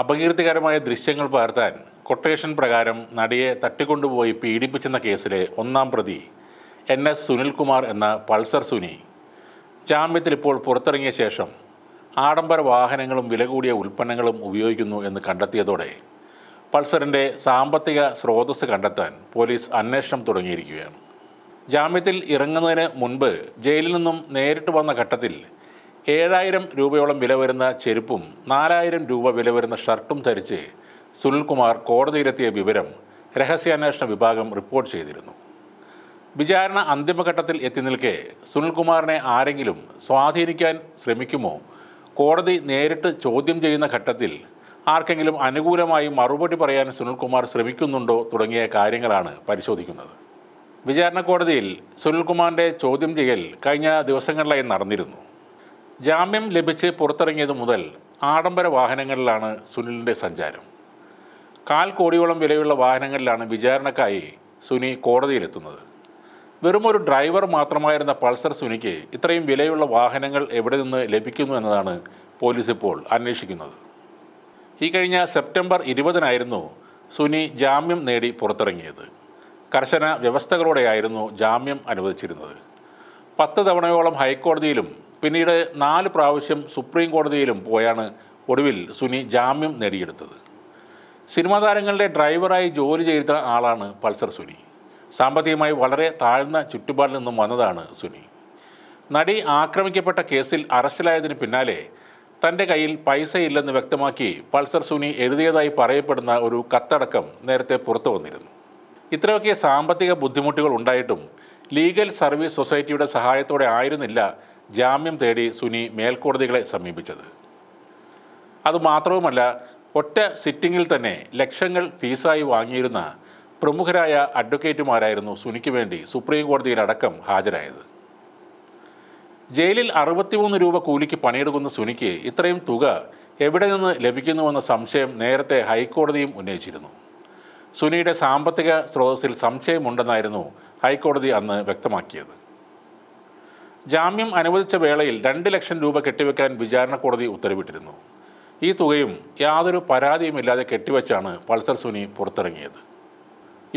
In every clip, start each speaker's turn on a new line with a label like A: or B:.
A: അപകീർത്തികരമായ ദൃശ്യങ്ങൾ പകർത്താൻ കൊട്ടേഷൻ പ്രകാരം നടിയെ തട്ടിക്കൊണ്ടുപോയി പീഡിപ്പിച്ചെന്ന കേസിലെ ഒന്നാം പ്രതി എൻ എസ് സുനിൽകുമാർ എന്ന പൾസർ സുനി ജാമ്യത്തിൽ ഇപ്പോൾ പുറത്തിറങ്ങിയ ശേഷം ആഡംബര വാഹനങ്ങളും വില കൂടിയ ഉൽപ്പന്നങ്ങളും ഉപയോഗിക്കുന്നു എന്ന് കണ്ടെത്തിയതോടെ പൾസറിൻ്റെ സാമ്പത്തിക സ്രോതസ് കണ്ടെത്താൻ പോലീസ് അന്വേഷണം തുടങ്ങിയിരിക്കുകയാണ് ജാമ്യത്തിൽ ഇറങ്ങുന്നതിന് മുൻപ് ജയിലിൽ നിന്നും നേരിട്ട് വന്ന ഘട്ടത്തിൽ ഏഴായിരം രൂപയോളം വില വരുന്ന ചെരുപ്പും നാലായിരം രൂപ വില വരുന്ന ഷർട്ടും ധരിച്ച് സുനിൽകുമാർ കോടതിയിലെത്തിയ വിവരം രഹസ്യാന്വേഷണ വിഭാഗം റിപ്പോർട്ട് ചെയ്തിരുന്നു വിചാരണ അന്തിമഘട്ടത്തിൽ എത്തി നിൽക്കെ സുനിൽകുമാറിനെ ആരെങ്കിലും സ്വാധീനിക്കാൻ ശ്രമിക്കുമോ കോടതി നേരിട്ട് ചോദ്യം ചെയ്യുന്ന ഘട്ടത്തിൽ ആർക്കെങ്കിലും അനുകൂലമായി മറുപടി പറയാൻ സുനിൽകുമാർ ശ്രമിക്കുന്നുണ്ടോ തുടങ്ങിയ കാര്യങ്ങളാണ് പരിശോധിക്കുന്നത് വിചാരണ കോടതിയിൽ സുനിൽകുമാറിൻ്റെ ചോദ്യം ചെയ്യൽ കഴിഞ്ഞ ദിവസങ്ങളിലായി നടന്നിരുന്നു ജാമ്യം ലഭിച്ച് പുറത്തിറങ്ങിയത് മുതൽ ആഡംബര വാഹനങ്ങളിലാണ് സുനിലിൻ്റെ സഞ്ചാരം കാൽ കോടിയോളം വിലയുള്ള വാഹനങ്ങളിലാണ് വിചാരണക്കായി സുനി കോടതിയിലെത്തുന്നത് വെറും ഒരു ഡ്രൈവർ മാത്രമായിരുന്ന പൾസർ സുനിക്ക് ഇത്രയും വിലയുള്ള വാഹനങ്ങൾ എവിടെ നിന്ന് ലഭിക്കുന്നു എന്നതാണ് പോലീസ് ഇപ്പോൾ അന്വേഷിക്കുന്നത് ഈ കഴിഞ്ഞ സെപ്റ്റംബർ ഇരുപതിനായിരുന്നു സുനി ജാമ്യം നേടി പുറത്തിറങ്ങിയത് കർശന വ്യവസ്ഥകളോടെയായിരുന്നു ജാമ്യം അനുവദിച്ചിരുന്നത് പത്ത് തവണയോളം ഹൈക്കോടതിയിലും പിന്നീട് നാല് പ്രാവശ്യം സുപ്രീം കോടതിയിലും പോയാണ് ഒടുവിൽ സുനി ജാമ്യം നേടിയെടുത്തത് സിനിമാ താരങ്ങളുടെ ഡ്രൈവറായി ജോലി ചെയ്ത ആളാണ് പൾസർ സുനി സാമ്പത്തികമായി വളരെ താഴ്ന്ന ചുറ്റുപാടിൽ നിന്നും വന്നതാണ് സുനി നടി ആക്രമിക്കപ്പെട്ട കേസിൽ അറസ്റ്റിലായതിന് പിന്നാലെ തൻ്റെ കയ്യിൽ പൈസയില്ലെന്ന് വ്യക്തമാക്കി പൾസർ സുനി എഴുതിയതായി പറയപ്പെടുന്ന ഒരു കത്തടക്കം നേരത്തെ പുറത്തു വന്നിരുന്നു ഇത്രയൊക്കെ സാമ്പത്തിക ബുദ്ധിമുട്ടുകൾ ഉണ്ടായിട്ടും ലീഗൽ സർവീസ് സൊസൈറ്റിയുടെ സഹായത്തോടെ ആയിരുന്നില്ല ജാമ്യം തേടി സുനി മേൽക്കോടതികളെ സമീപിച്ചത് അതുമാത്രവുമല്ല ഒറ്റ സിറ്റിങ്ങിൽ തന്നെ ലക്ഷങ്ങൾ ഫീസായി വാങ്ങിയിരുന്ന പ്രമുഖരായ അഡ്വക്കേറ്റുമാരായിരുന്നു സുനിക്ക് വേണ്ടി സുപ്രീം കോടതിയിലടക്കം ഹാജരായത് ജയിലിൽ അറുപത്തിമൂന്ന് രൂപ കൂലിക്ക് പണിയെടുക്കുന്ന സുനിക്ക് ഇത്രയും തുക എവിടെ നിന്ന് ലഭിക്കുന്നുവെന്ന സംശയം നേരത്തെ ഹൈക്കോടതിയും ഉന്നയിച്ചിരുന്നു സുനിയുടെ സാമ്പത്തിക സ്രോതസ്സിൽ സംശയമുണ്ടെന്നായിരുന്നു ഹൈക്കോടതി അന്ന് വ്യക്തമാക്കിയത് ജാമ്യം അനുവദിച്ച വേളയിൽ രണ്ട് ലക്ഷം രൂപ കെട്ടിവെക്കാൻ വിചാരണ കോടതി ഉത്തരവിട്ടിരുന്നു ഈ തുകയും യാതൊരു പരാതിയുമില്ലാതെ കെട്ടിവെച്ചാണ് പൾസർ സുനി പുറത്തിറങ്ങിയത്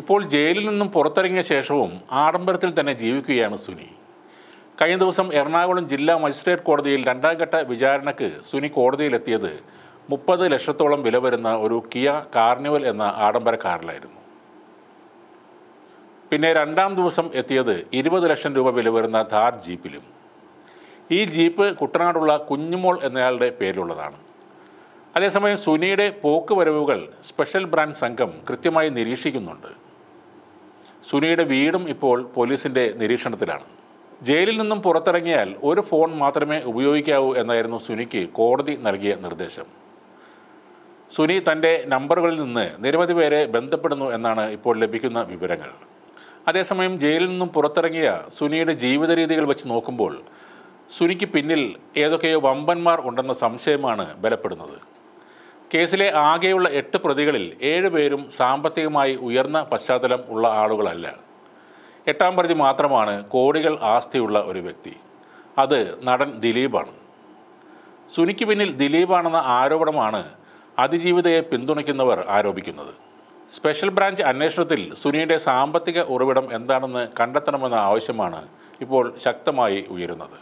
A: ഇപ്പോൾ ജയിലിൽ നിന്നും പുറത്തിറങ്ങിയ ശേഷവും ആഡംബരത്തിൽ തന്നെ ജീവിക്കുകയാണ് സുനി കഴിഞ്ഞ ദിവസം എറണാകുളം ജില്ലാ മജിസ്ട്രേറ്റ് കോടതിയിൽ രണ്ടാംഘട്ട വിചാരണയ്ക്ക് സുനി കോടതിയിലെത്തിയത് മുപ്പത് ലക്ഷത്തോളം വില വരുന്ന ഒരു കിയ കാർണിവൽ എന്ന ആഡംബര കാറിലായിരുന്നു പിന്നെ രണ്ടാം ദിവസം എത്തിയത് ഇരുപത് ലക്ഷം രൂപ വില വരുന്ന ധാർ ജീപ്പിലും ഈ ജീപ്പ് കുട്ടനാടുള്ള കുഞ്ഞുമോൾ എന്നയാളുടെ പേരിലുള്ളതാണ് അതേസമയം സുനിയുടെ പോക്ക് വരവുകൾ സ്പെഷ്യൽ ബ്രാൻഡ് സംഘം കൃത്യമായി നിരീക്ഷിക്കുന്നുണ്ട് സുനിയുടെ വീടും ഇപ്പോൾ പോലീസിൻ്റെ നിരീക്ഷണത്തിലാണ് ജയിലിൽ നിന്നും പുറത്തിറങ്ങിയാൽ ഒരു ഫോൺ മാത്രമേ ഉപയോഗിക്കാവൂ എന്നായിരുന്നു സുനിക്ക് കോടതി നൽകിയ നിർദ്ദേശം സുനി തൻ്റെ നമ്പറുകളിൽ നിന്ന് നിരവധി പേരെ ബന്ധപ്പെടുന്നു എന്നാണ് ഇപ്പോൾ ലഭിക്കുന്ന വിവരങ്ങൾ അതേസമയം ജയിലിൽ നിന്നും പുറത്തിറങ്ങിയ സുനിയുടെ ജീവിത രീതികൾ വെച്ച് നോക്കുമ്പോൾ സുനിക്ക് പിന്നിൽ ഏതൊക്കെയോ വമ്പന്മാർ ഉണ്ടെന്ന സംശയമാണ് ബലപ്പെടുന്നത് കേസിലെ ആകെയുള്ള എട്ട് പ്രതികളിൽ പേരും സാമ്പത്തികമായി ഉയർന്ന പശ്ചാത്തലം ഉള്ള ആളുകളല്ല എട്ടാം പ്രതി മാത്രമാണ് കോടികൾ ആസ്തിയുള്ള ഒരു വ്യക്തി അത് നടൻ ദിലീപാണ് സുനിക്ക് പിന്നിൽ ദിലീപാണെന്ന ആരോപണമാണ് അതിജീവിതയെ പിന്തുണയ്ക്കുന്നവർ ആരോപിക്കുന്നത് സ്പെഷ്യൽ ബ്രാഞ്ച് അന്വേഷണത്തിൽ സുനിയുടെ സാമ്പത്തിക ഉറവിടം എന്താണെന്ന് കണ്ടെത്തണമെന്ന ആവശ്യമാണ് ഇപ്പോൾ ശക്തമായി ഉയരുന്നത്